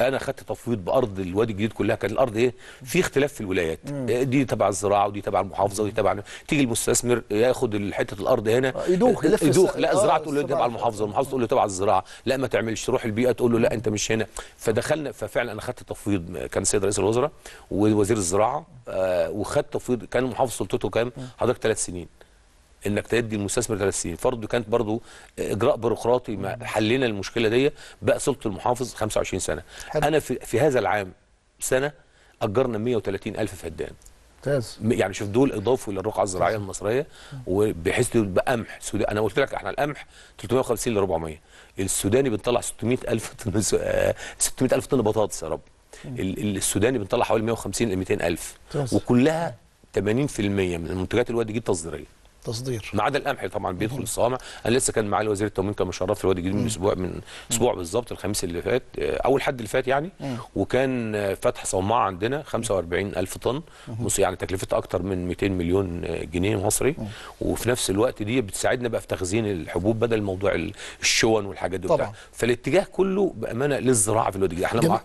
انا خدت تفويض بارض الوادي الجديد كلها كان الارض ايه في اختلاف في الولايات مم. آه، دي تبع الزراعه ودي تبع المحافظه ودي تبع تيجي المستثمر ياخد حته الارض هنا آه، يدوخ آه، يلف يدوخ لا الزراعه تقول له تبع المحافظه المحافظه تقول له تبع الزراعه لا ما تعملش تروح البيئه تقول له لا انت مش هنا فدخلنا ففعلا انا خدت تفويض كان سيد رئيس الوزراء ووزير الزراعه آه وخدت تفويض كان محافظ سلطته كام حضرتك ثلاث سنين انك تدي المستثمر ثلاث سنين فرض كانت برضو اجراء بيروقراطي حلينا المشكله دي بقى سلطه المحافظ 25 سنه حلو. انا في, في هذا العام سنه اجرنا 130 الف فدان ممتاز يعني شوف دول اضافوا للرقعه الزراعيه المصريه وبحيث بقمح سوداني انا قلت لك احنا القمح 350 ل 400 السوداني بنطلع 600 الف 600 آه، الف طن بطاطس يا رب السوداني بنطلع حوالي 150 ل 200 الف وكلها 80% من اللي الواد دي تصديريه تصدير ما عدا القمح طبعا بيدخل الصوامع انا لسه كان معالي وزير التموين كان مشرف في الوادي الجديد من اسبوع من اسبوع بالظبط الخميس اللي فات او الحد اللي فات يعني وكان فتح صومعه عندنا 45000 طن بص يعني تكلفتها اكتر من 200 مليون جنيه مصري وفي نفس الوقت دي بتساعدنا بقى في تخزين الحبوب بدل موضوع الشون والحاجات دي طبعا فالاتجاه كله بامانه للزراعه في الوادي الجديد احنا